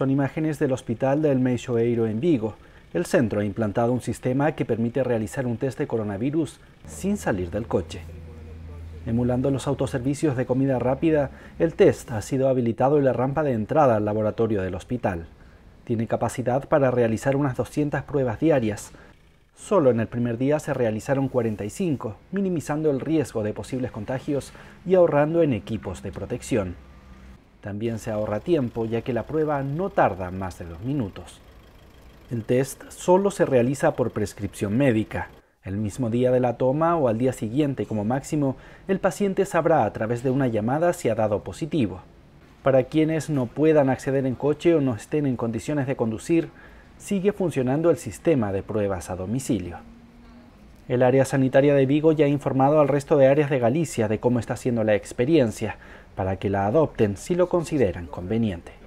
Son imágenes del Hospital del Meixoeiro en Vigo. El centro ha implantado un sistema que permite realizar un test de coronavirus sin salir del coche. Emulando los autoservicios de comida rápida, el test ha sido habilitado en la rampa de entrada al laboratorio del hospital. Tiene capacidad para realizar unas 200 pruebas diarias. Solo en el primer día se realizaron 45, minimizando el riesgo de posibles contagios y ahorrando en equipos de protección. También se ahorra tiempo ya que la prueba no tarda más de dos minutos. El test solo se realiza por prescripción médica. El mismo día de la toma o al día siguiente como máximo, el paciente sabrá a través de una llamada si ha dado positivo. Para quienes no puedan acceder en coche o no estén en condiciones de conducir, sigue funcionando el sistema de pruebas a domicilio. El área sanitaria de Vigo ya ha informado al resto de áreas de Galicia de cómo está siendo la experiencia, para que la adopten si lo consideran conveniente.